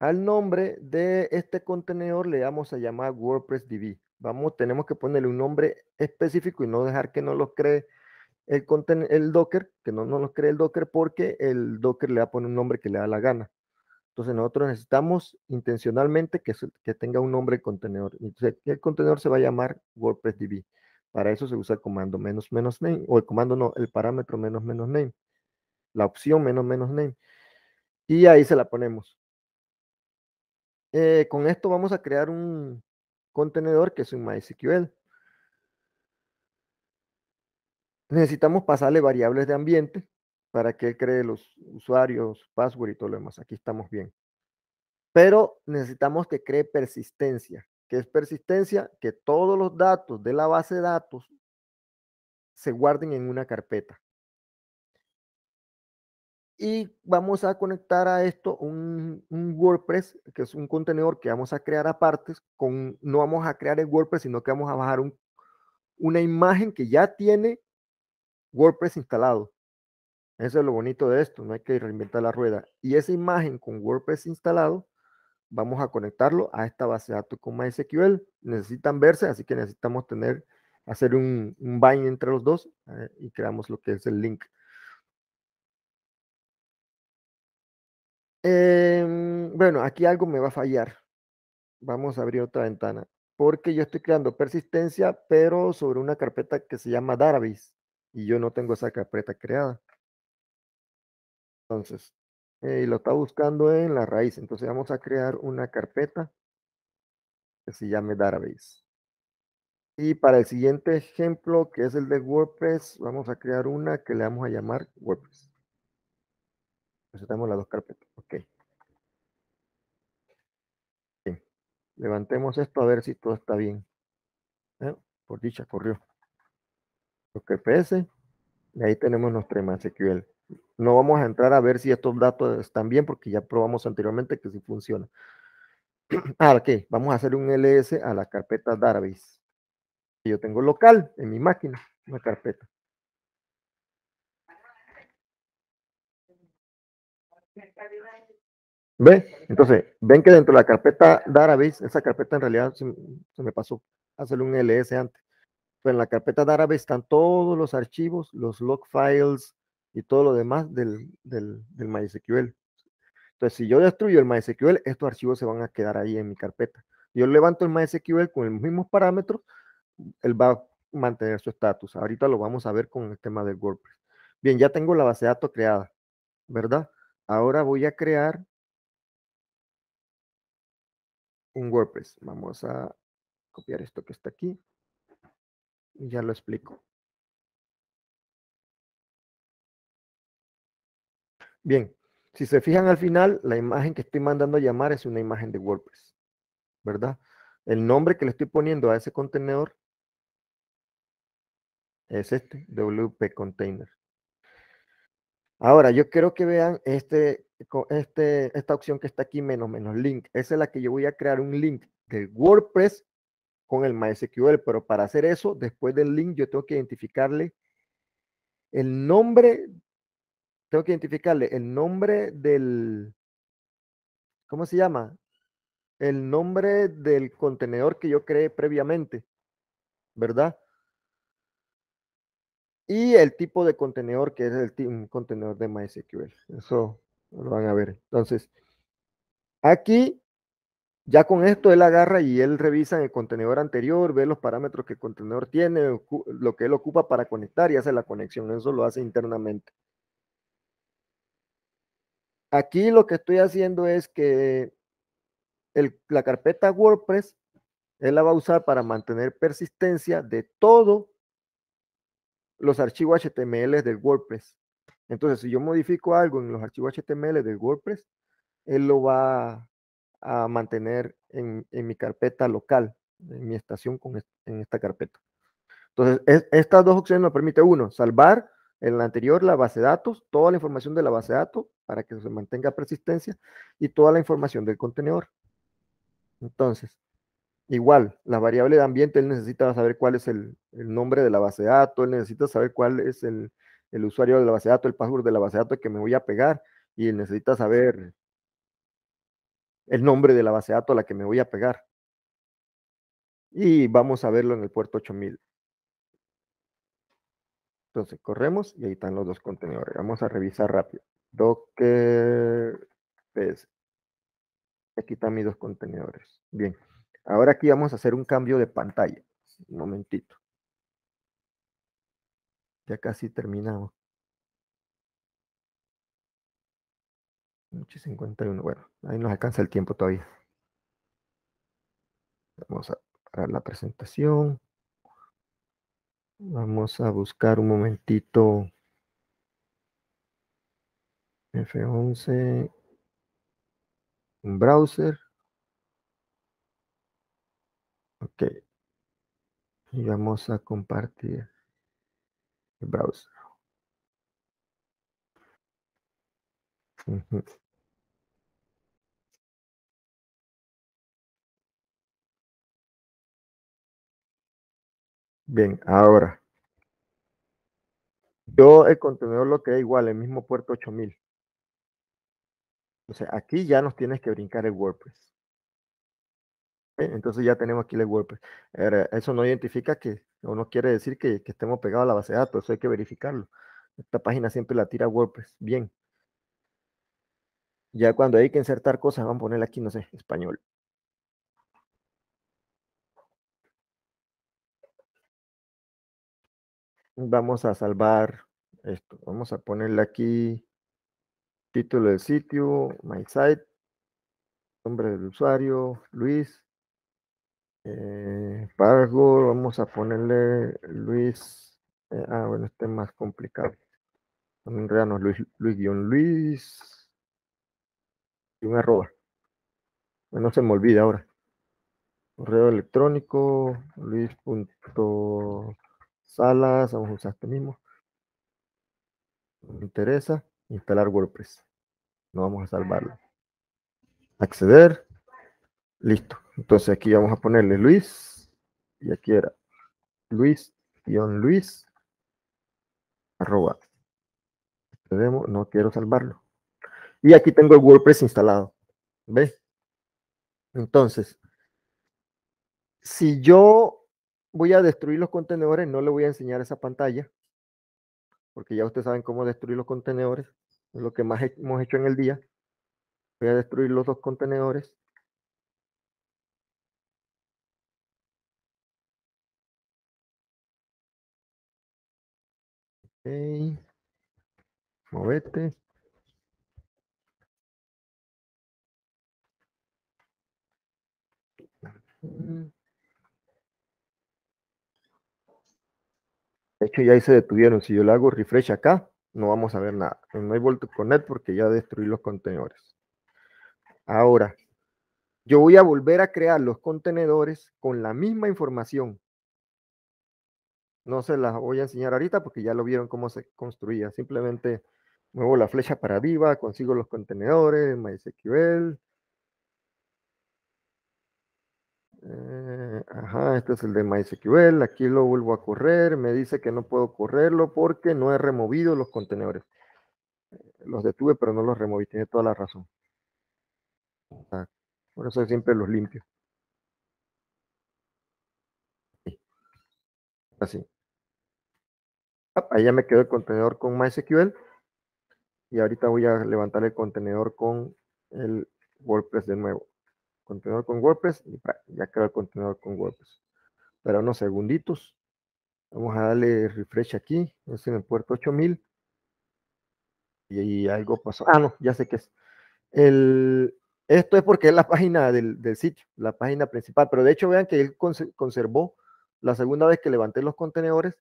Al nombre de este contenedor le vamos a llamar WordPress DB tenemos que ponerle un nombre específico y no dejar que no lo cree el, el Docker, que no nos cree el Docker, porque el Docker le va a poner un nombre que le da la gana. Entonces nosotros necesitamos intencionalmente que, que tenga un nombre el contenedor. Entonces, el contenedor se va a llamar WordPress-DB. Para eso se usa el comando menos menos name, o el comando no, el parámetro menos menos name, la opción menos menos name. Y ahí se la ponemos. Eh, con esto vamos a crear un, contenedor que es un MySQL. Necesitamos pasarle variables de ambiente para que cree los usuarios, password y todo lo demás. Aquí estamos bien. Pero necesitamos que cree persistencia. ¿Qué es persistencia? Que todos los datos de la base de datos se guarden en una carpeta y vamos a conectar a esto un, WordPress, que es un contenedor que vamos a crear aparte, con, no vamos a crear el WordPress, sino que vamos a bajar una imagen que ya tiene WordPress instalado. Eso es lo bonito de esto, no hay que reinventar la rueda. Y esa imagen con WordPress instalado, vamos a conectarlo a esta base de datos con MySQL. Necesitan verse, así que necesitamos tener, hacer un, bind entre los dos eh, y creamos lo que es el link. Em, bueno, aquí algo me va a fallar. Vamos a abrir otra ventana. Porque yo estoy creando persistencia, pero sobre una carpeta que se llama database. Y yo no tengo esa carpeta creada. Entonces, y eh, lo está buscando en la raíz. Entonces vamos a crear una carpeta que se llame database. Y para el siguiente ejemplo, que es el de WordPress, vamos a crear una que le vamos a llamar WordPress. Necesitamos las dos carpetas. Ok. Levantemos esto a ver si todo está bien. ¿Eh? Por dicha, corrió. Ok, PS. Y ahí tenemos nuestro MySQL. No vamos a entrar a ver si estos datos están bien porque ya probamos anteriormente que sí funciona. Ahora, ¿qué? Vamos a hacer un ls a la carpeta database. Yo tengo local en mi máquina, una carpeta. ¿Ve? Entonces, ven que dentro de la carpeta database, esa carpeta en realidad se, me pasó hacer un ls antes. Pero en la carpeta database están todos los archivos, los log files y todo lo demás del, del, del MySQL. Entonces, si yo destruyo el MySQL, estos archivos se van a quedar ahí en mi carpeta. Yo levanto el MySQL con los mismos parámetros, él va a mantener su estatus. Ahorita lo vamos a ver con el tema del WordPress. Bien, ya tengo la base de datos creada, ¿verdad? Ahora voy a crear un WordPress. Vamos a copiar esto que está aquí. Y ya lo explico. Bien, si se fijan al final, la imagen que estoy mandando a llamar es una imagen de WordPress, ¿verdad? El nombre que le estoy poniendo a ese contenedor es este, WP Container. Ahora, yo quiero que vean este, este, esta opción que está aquí, menos menos link. Esa es la que yo voy a crear un link de WordPress con el MySQL, pero para hacer eso, después del link, yo tengo que identificarle el nombre, tengo que identificarle el nombre del, ¿cómo se llama? El nombre del contenedor que yo creé previamente, ¿verdad? y el tipo de contenedor que es el contenedor de MySQL. Eso lo van a ver. Entonces, aquí ya con esto él agarra y él revisa el contenedor anterior, ve los parámetros que el contenedor tiene, lo que él ocupa para conectar y hace la conexión. Eso lo hace internamente. Aquí lo que estoy haciendo es que la carpeta WordPress él la va a usar para mantener persistencia de todo los archivos HTML del WordPress. Entonces, si yo modifico algo en los archivos HTML del WordPress, él lo va a mantener en, mi carpeta local, en mi estación con, en esta carpeta. Entonces, estas dos opciones nos permiten uno, salvar en la anterior la base de datos, toda la información de la base de datos para que se mantenga persistencia y toda la información del contenedor. Entonces, Igual, la variable de ambiente, él necesita saber cuál es el, nombre de la base de datos, él necesita saber cuál es el, usuario de la base de datos, el password de la base de datos que me voy a pegar, y él necesita saber el nombre de la base de datos a la que me voy a pegar. Y vamos a verlo en el puerto 8000. Entonces corremos y ahí están los dos contenedores. Vamos a revisar rápido. Docker PS. Aquí están mis dos contenedores. Bien. Ahora aquí vamos a hacer un cambio de pantalla. Un momentito. Ya casi terminamos. Noche 51. Bueno, ahí nos alcanza el tiempo todavía. Vamos a parar la presentación. Vamos a buscar un momentito. F11. Un browser. Ok. Y vamos a compartir el browser. Bien, ahora. Yo el contenedor lo creé igual, el mismo puerto 8000. O sea, aquí ya nos tienes que brincar el WordPress entonces ya tenemos aquí el WordPress. eso no identifica que, o no quiere decir que, estemos pegados a la base de datos, hay que verificarlo. Esta página siempre la tira WordPress, bien. Ya cuando hay que insertar cosas, vamos a poner aquí, no sé, español. Vamos a salvar esto. Vamos a ponerle aquí título del sitio, my site, nombre del usuario, Luis, Pago eh, vamos a ponerle Luis. Eh, ah, bueno, este es más complicado. en Luis, Luis Luis. Y un arroba. Bueno, se me olvida ahora. Correo electrónico, Salas vamos a usar este mismo. Me interesa instalar WordPress. No vamos a salvarlo. Acceder Listo. Entonces aquí vamos a ponerle Luis. Y aquí era Luis-Luis. Arroba. no quiero salvarlo. Y aquí tengo el WordPress instalado. ¿Ve? Entonces, si yo voy a destruir los contenedores, no le voy a enseñar esa pantalla, porque ya ustedes saben cómo destruir los contenedores, es lo que más hemos hecho en el día. Voy a destruir los dos contenedores Movete. De hecho, ya ahí se detuvieron. Si yo le hago refresh acá, no vamos a ver nada. No hay con él porque ya destruí los contenedores. Ahora, yo voy a volver a crear los contenedores con la misma información. No se las voy a enseñar ahorita porque ya lo vieron cómo se construía. Simplemente Muevo la flecha para arriba, consigo los contenedores, MySQL. Eh, ajá, este es el de MySQL. Aquí lo vuelvo a correr. Me dice que no puedo correrlo porque no he removido los contenedores. Eh, los detuve, pero no los removí. Tiene toda la razón. Ah, por eso siempre los limpio. Así. Ah, ahí ya me quedó el contenedor con MySQL y ahorita voy a levantar el contenedor con el WordPress de nuevo. Contenedor con WordPress y ya creo el contenedor con WordPress. espera unos segunditos. Vamos a darle refresh aquí. Es en el puerto 8000. Y, y algo pasó. Ah, no, ya sé qué es. El, esto es porque es la página del, del sitio, la página principal. Pero de hecho, vean que él conservó la segunda vez que levanté los contenedores,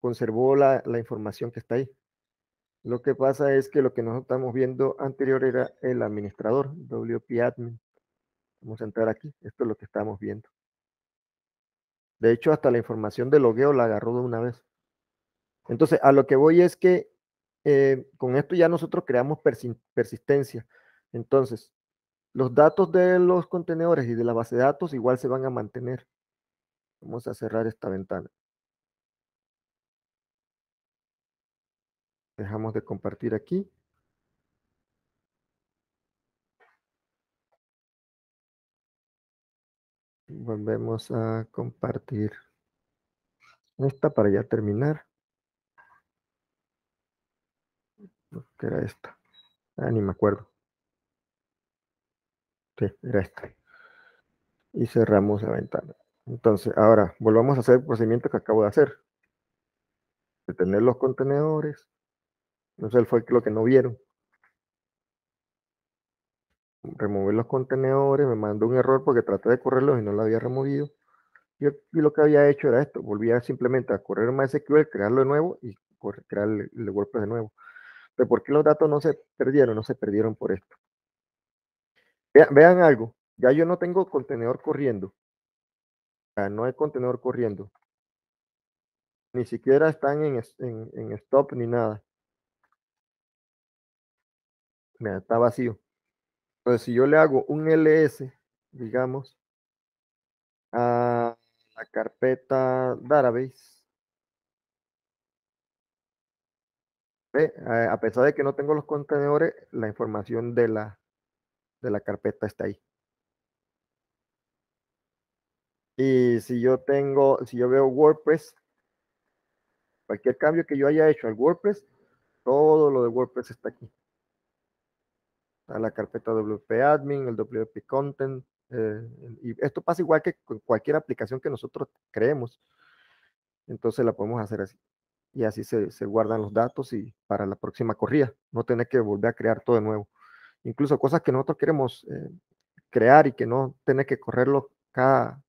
conservó la, la información que está ahí. Lo que pasa es que lo que nosotros estamos viendo anterior era el administrador, WP admin. Vamos a entrar aquí. Esto es lo que estamos viendo. De hecho, hasta la información de logueo la agarró de una vez. Entonces, a lo que voy es que eh, con esto ya nosotros creamos persistencia. Entonces, los datos de los contenedores y de la base de datos igual se van a mantener. Vamos a cerrar esta ventana. Dejamos de compartir aquí. Volvemos a compartir esta para ya terminar. ¿Qué era esta? Ah, ni me acuerdo. Sí, era esta. Y cerramos la ventana. Entonces, ahora volvamos a hacer el procedimiento que acabo de hacer. Detener los contenedores, no sé, fue lo que no vieron. Remover los contenedores, me mandó un error porque traté de correrlos y no lo había removido. Y lo que había hecho era esto, volvía simplemente a correr más SQL, crearlo de nuevo y crear el, WordPress de nuevo. Pero ¿por qué los datos no se perdieron? No se perdieron por esto. Vean, algo, ya yo no tengo contenedor corriendo. Ya no hay contenedor corriendo. Ni siquiera están en stop ni nada me está vacío. Entonces, si yo le hago un ls, digamos, a la carpeta database, a pesar de que no tengo los contenedores, la información de la, de la carpeta está ahí. Y si yo tengo, si yo veo WordPress, cualquier cambio que yo haya hecho al WordPress, todo lo de WordPress está aquí a la carpeta WP Admin, el WP Content. Eh, y esto pasa igual que con cualquier aplicación que nosotros creemos. Entonces la podemos hacer así. Y así se, guardan los datos y para la próxima corrida, no tener que volver a crear todo de nuevo. Incluso cosas que nosotros queremos eh, crear y que no tener que correrlo cada,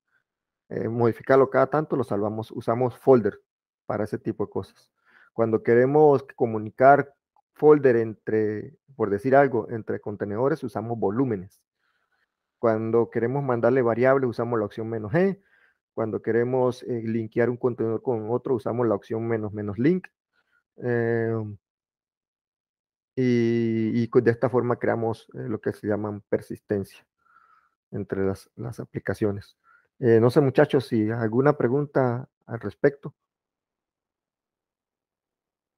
eh, modificarlo cada tanto, lo salvamos, usamos folder para ese tipo de cosas. Cuando queremos comunicar folder entre, por decir algo, entre contenedores usamos volúmenes. Cuando queremos mandarle variables usamos la opción menos "-g". Cuando queremos eh, linkear un contenedor con otro usamos la opción menos menos "-link". Em, y, de esta forma creamos eh, lo que se llaman persistencia entre las aplicaciones. Eh, no sé muchachos si alguna pregunta al respecto.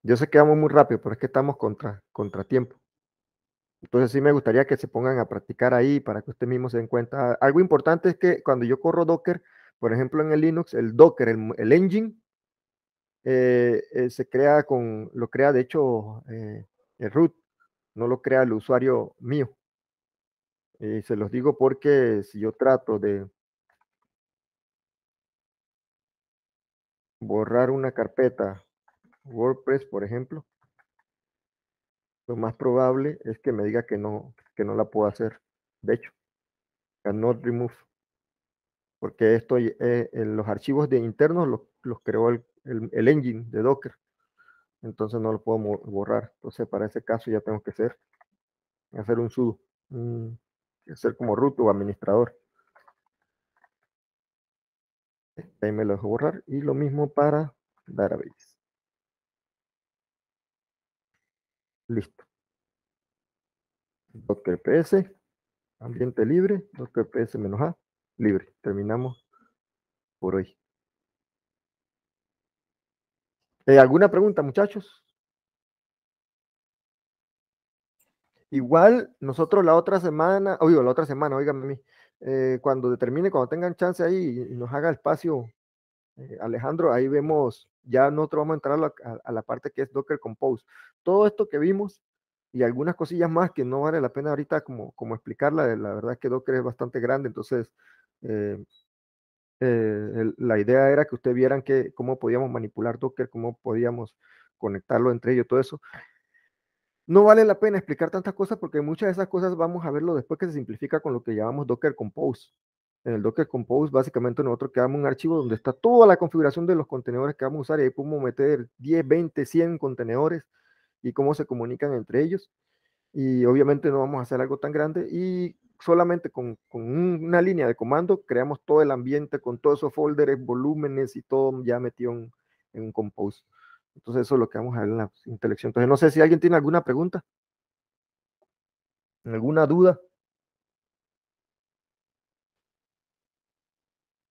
Yo sé que vamos muy rápido, pero es que estamos contra contratiempo. Entonces sí me gustaría que se pongan a practicar ahí para que usted mismo se den cuenta. Algo importante es que cuando yo corro Docker, por ejemplo en el Linux, el Docker, el, engine, eh, eh, se crea con, lo crea de hecho eh, el root, no lo crea el usuario mío. Y se los digo porque si yo trato de borrar una carpeta WordPress, por ejemplo, lo más probable es que me diga que no, que no la puedo hacer. De hecho, cannot remove. Porque esto, eh, eh, en los archivos de internos los, creó el, el, engine de Docker. Entonces no lo puedo borrar. Entonces para ese caso ya tengo que hacer hacer un sudo, ser hacer como root o administrador. Este, ahí me lo dejo borrar. Y lo mismo para database. Listo. Doctor PS, ambiente libre, 2 PS menos A, libre. Terminamos por hoy. Eh, ¿Alguna pregunta, muchachos? Igual, nosotros la otra semana, oigo, la otra semana, oigan a mí, eh, cuando determine, cuando tengan chance ahí y nos haga espacio eh, Alejandro, ahí vemos, ya nosotros vamos a entrar a, la parte que es Docker Compose. Todo esto que vimos y algunas cosillas más que no vale la pena ahorita como, como explicarla, la verdad es que Docker es bastante grande, entonces eh, eh, la idea era que ustedes vieran que, cómo podíamos manipular Docker, cómo podíamos conectarlo entre ellos, todo eso. No vale la pena explicar tantas cosas porque muchas de esas cosas vamos a verlo después que se simplifica con lo que llamamos Docker Compose en el Docker Compose, básicamente nosotros creamos un archivo donde está toda la configuración de los contenedores que vamos a usar y ahí podemos meter 10, 20, 100 contenedores y cómo se comunican entre ellos. Y obviamente no vamos a hacer algo tan grande y solamente con, una línea de comando creamos todo el ambiente con todos esos folders, volúmenes y todo ya metido en, en Compose. Entonces eso es lo que vamos a ver en la intelección. Entonces no sé si alguien tiene alguna pregunta, alguna duda.